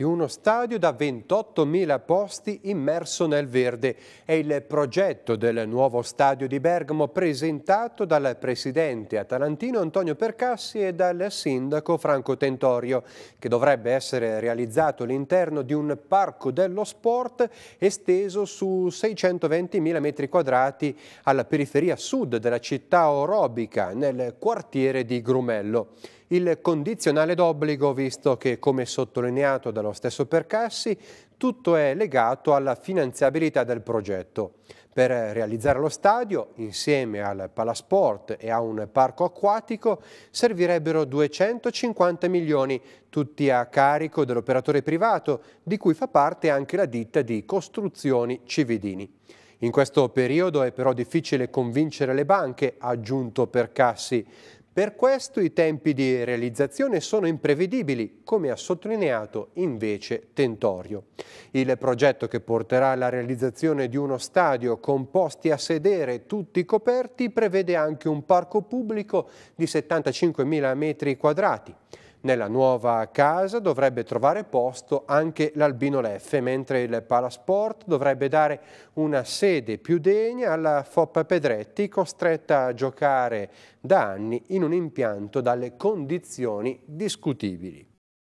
Uno stadio da 28.000 posti immerso nel verde è il progetto del nuovo stadio di Bergamo presentato dal presidente atalantino Antonio Percassi e dal sindaco Franco Tentorio che dovrebbe essere realizzato all'interno di un parco dello sport esteso su 620.000 metri quadrati alla periferia sud della città orobica nel quartiere di Grumello il condizionale d'obbligo, visto che, come sottolineato dallo stesso Percassi, tutto è legato alla finanziabilità del progetto. Per realizzare lo stadio, insieme al palasport e a un parco acquatico, servirebbero 250 milioni, tutti a carico dell'operatore privato, di cui fa parte anche la ditta di costruzioni Cividini. In questo periodo è però difficile convincere le banche, ha aggiunto Percassi, per questo i tempi di realizzazione sono imprevedibili, come ha sottolineato invece Tentorio. Il progetto che porterà alla realizzazione di uno stadio con posti a sedere tutti coperti prevede anche un parco pubblico di 75.000 metri quadrati. Nella nuova casa dovrebbe trovare posto anche l'Albino Leffe, mentre il Palasport dovrebbe dare una sede più degna alla Foppa Pedretti, costretta a giocare da anni in un impianto dalle condizioni discutibili.